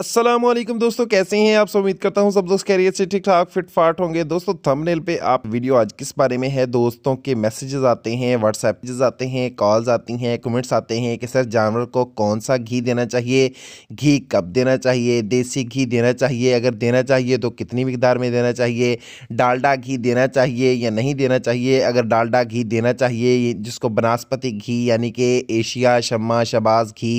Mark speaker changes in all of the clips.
Speaker 1: असलम दोस्तों कैसे हैं आप उम्मीद करता हूं सब दोस्त कैरियर से ठीक ठाक फिट फाट होंगे दोस्तों थंबनेल पे आप वीडियो आज किस बारे में है दोस्तों के मैसेजेस आते हैं व्हाट्सएपेज आते हैं कॉल्स आती हैं कमेंट्स आते हैं कि सर जानवर को कौन सा घी देना चाहिए घी कब देना चाहिए देसी घी देना चाहिए अगर देना चाहिए तो कितनी मकदार में देना चाहिए डालडा घी देना चाहिए या नहीं देना चाहिए अगर डालडा घी देना चाहिए जिसको बनस्पति घी यानी कि एशिया शमा शबाज घी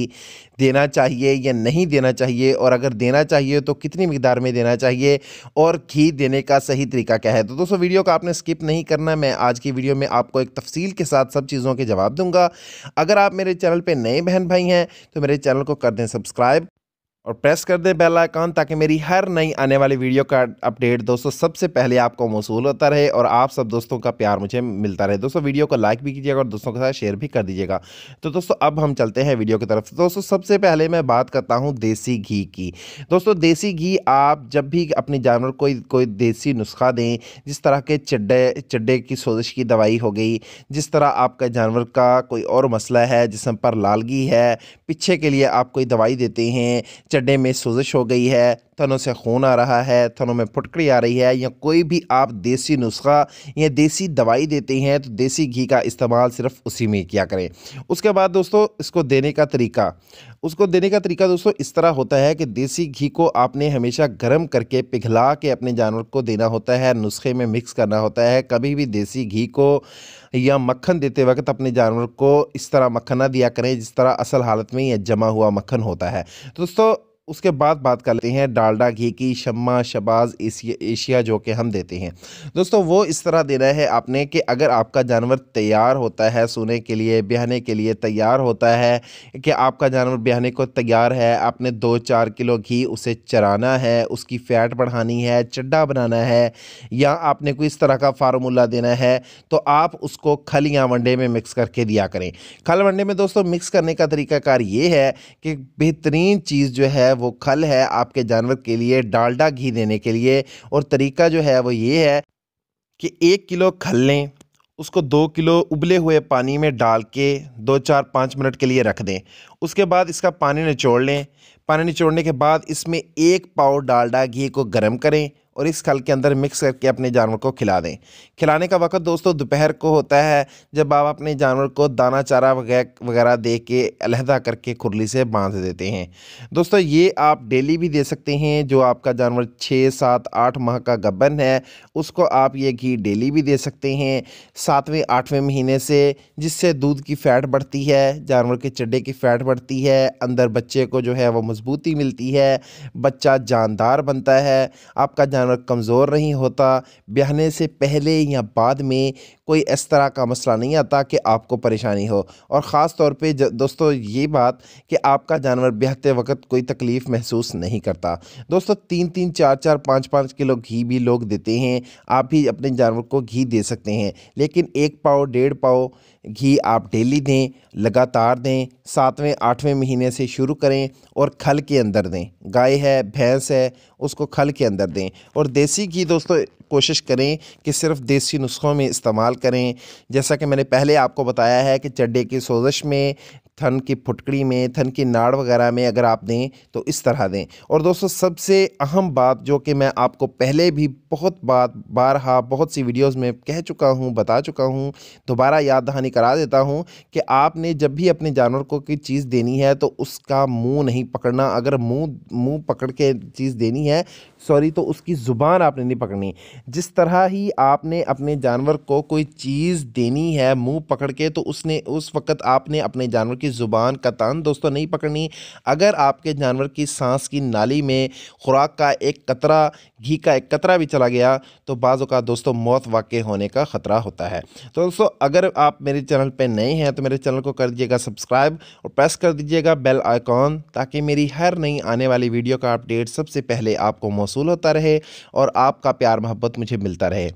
Speaker 1: देना चाहिए या नहीं देना चाहिए और अगर देना चाहिए तो कितनी मकदार में देना चाहिए और घी देने का सही तरीका क्या है तो दोस्तों वीडियो को आपने स्किप नहीं करना मैं आज की वीडियो में आपको एक तफसील के साथ सब चीज़ों के जवाब दूंगा अगर आप मेरे चैनल पर नए बहन भाई हैं तो मेरे चैनल को कर दें सब्सक्राइब और प्रेस कर दे बेल आइकॉन ताकि मेरी हर नई आने वाली वीडियो का अपडेट दोस्तों सबसे पहले आपको मौसू होता रहे और आप सब दोस्तों का प्यार मुझे मिलता रहे दोस्तों वीडियो को लाइक भी कीजिएगा और दोस्तों के साथ शेयर भी कर दीजिएगा तो दोस्तों अब हम चलते हैं वीडियो की तरफ दोस्तों सबसे पहले मैं बात करता हूँ देसी घी की दोस्तों देसी घी आप जब भी अपने जानवर कोई कोई देसी नुस्खा दें जिस तरह के चड्डे चड्डे की सोजिश की दवाई हो गई जिस तरह आपका जानवर का कोई और मसला है जिसम पर लालगी है पीछे के लिए आप कोई दवाई देते हैं चड्डे में सोजिश हो गई है थनों से खून आ रहा है थनों में फुटकड़ी आ रही है या कोई भी आप देसी नुस्खा या देसी दवाई देते हैं तो देसी घी का इस्तेमाल सिर्फ उसी में किया करें उसके बाद दोस्तों इसको देने का तरीका उसको देने का तरीका दोस्तों इस तरह होता है कि देसी घी को आपने हमेशा गर्म करके पिघला के अपने जानवर को देना होता है नुस्खे में मिक्स करना होता है कभी भी देसी घी को या मक्खन देते वक्त अपने जानवर को इस तरह मक्खन ना दिया करें जिस तरह असल हालत में यह जमा हुआ मक्खन होता है दोस्तों उसके बाद बात कर लेते हैं डालडा घी की शम्मा शबाज एशिया एशिया जो कि हम देते हैं दोस्तों वो इस तरह देना है आपने कि अगर आपका जानवर तैयार होता है सोने के लिए ब्याहने के लिए तैयार होता है कि आपका जानवर ब्याहने को तैयार है आपने दो चार किलो घी उसे चराना है उसकी फ़ैट बढ़ानी है चड्डा बनाना है या आपने कोई इस तरह का फार्मूला देना है तो आप उसको खल या वनडे में मिक्स करके दिया करें खल वनडे में दोस्तों मिक्स करने का तरीकाकार ये है कि बेहतरीन चीज़ जो है वो खल है आपके जानवर के लिए डालडा घी देने के लिए और तरीका जो है वो ये है कि एक किलो खल लें उसको दो किलो उबले हुए पानी में डाल के दो चार पाँच मिनट के लिए रख दें उसके बाद इसका पानी निचोड़ लें पानी निचोड़ने के बाद इसमें एक पाव डालडा घी को गर्म करें और इस खल के अंदर मिक्स करके अपने जानवर को खिला दें खिलाने का वक्त दोस्तों दोपहर को होता है जब आप अपने जानवर को दाना चारा वगैरह वगैरह दे के अलहदा करके खुरली से बांध देते हैं दोस्तों ये आप डेली भी दे सकते हैं जो आपका जानवर छः सात आठ माह का गबन है उसको आप ये घी डेली भी दे सकते हैं सातवें आठवें महीने से जिससे दूध की फैट बढ़ती है जानवर के चड्डे की फैट बढ़ती है अंदर बच्चे को जो है वो मज़बूती मिलती है बच्चा जानदार बनता है आपका जानवर कमज़ोर नहीं होता ब्याहने से पहले या बाद में कोई इस तरह का मसला नहीं आता कि आपको परेशानी हो और ख़ास तौर पे दोस्तों ये बात कि आपका जानवर ब्याहते वक्त कोई तकलीफ़ महसूस नहीं करता दोस्तों तीन तीन चार चार पाँच पाँच किलो घी भी लोग देते हैं आप भी अपने जानवर को घी दे सकते हैं लेकिन एक पाओ डेढ़ पाओ घी आप डेली दें लगातार दें सातवें आठवें महीने से शुरू करें और खल के अंदर दें गाय है भैंस है उसको खल के अंदर दें और देसी घी दोस्तों कोशिश करें कि सिर्फ देसी नुस्खों में इस्तेमाल करें जैसा कि मैंने पहले आपको बताया है कि चड्डे की सोजिश में थन की फुटकड़ी में थन की नाड़ वगैरह में अगर आप दें तो इस तरह दें और दोस्तों सबसे अहम बात जो कि मैं आपको पहले भी बहुत बात बारहा बहुत सी वीडियोस में कह चुका हूँ बता चुका हूँ दोबारा याद दहानी करा देता हूँ कि आपने जब भी अपने जानवर को कोई चीज़ देनी है तो उसका मुंह नहीं पकड़ना अगर मुंह मुंह पकड़ के चीज़ देनी है सॉरी तो उसकी ज़ुबान आपने नहीं पकड़नी जिस तरह ही आपने अपने जानवर को कोई चीज़ देनी है मुँह पकड़ के तो उसने उस वक़्त आपने अपने जानवर की ज़ुबान का तान दोस्तों नहीं पकड़नी अगर आपके जानवर की सांस की नाली में खुराक का एक कतरा घी का एक कतरा भी चला गया तो बाज़ का दोस्तों मौत वाक़ होने का ख़तरा होता है तो दोस्तों अगर आप मेरे चैनल पर नए हैं तो मेरे चैनल को कर दीजिएगा सब्सक्राइब और प्रेस कर दीजिएगा बेल आइकॉन ताकि मेरी हर नई आने वाली वीडियो का अपडेट सबसे पहले आपको मौसू होता रहे और आपका प्यार मोहब्बत मुझे मिलता रहे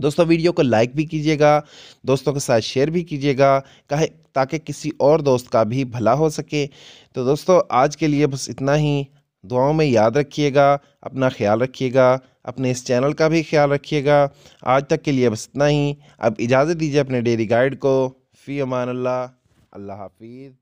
Speaker 1: दोस्तों वीडियो को लाइक भी कीजिएगा दोस्तों के साथ शेयर भी कीजिएगा कहे ताकि किसी और दोस्त का भी भला हो सके तो दोस्तों आज के लिए बस इतना ही दुआओं में याद रखिएगा अपना ख्याल रखिएगा अपने इस चैनल का भी ख्याल रखिएगा आज तक के लिए बस इतना ही अब इजाज़त दीजिए अपने डेयरी गाइड को फ़ी अमान अल्लाह अल्लाह हाफिज़